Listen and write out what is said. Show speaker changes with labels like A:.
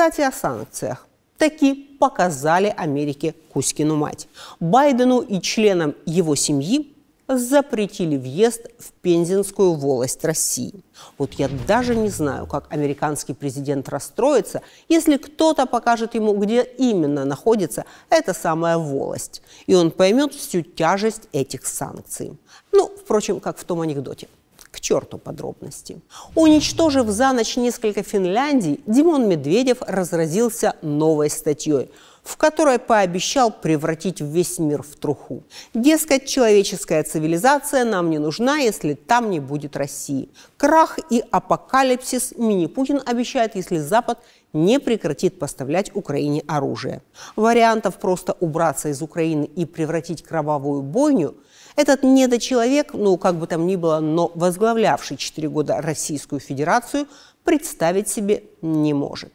A: Кстати, о санкциях. Таки показали Америке Кузькину мать. Байдену и членам его семьи запретили въезд в Пензенскую волость России. Вот я даже не знаю, как американский президент расстроится, если кто-то покажет ему, где именно находится эта самая волость, и он поймет всю тяжесть этих санкций. Ну, впрочем, как в том анекдоте – к черту подробности. Уничтожив за ночь несколько Финляндий, Димон Медведев разразился новой статьей – в которой пообещал превратить весь мир в труху. Дескать, человеческая цивилизация нам не нужна, если там не будет России. Крах и апокалипсис Мини-Путин обещает, если Запад не прекратит поставлять Украине оружие. Вариантов просто убраться из Украины и превратить кровавую бойню этот недочеловек, ну как бы там ни было, но возглавлявший 4 года Российскую Федерацию, представить себе не может.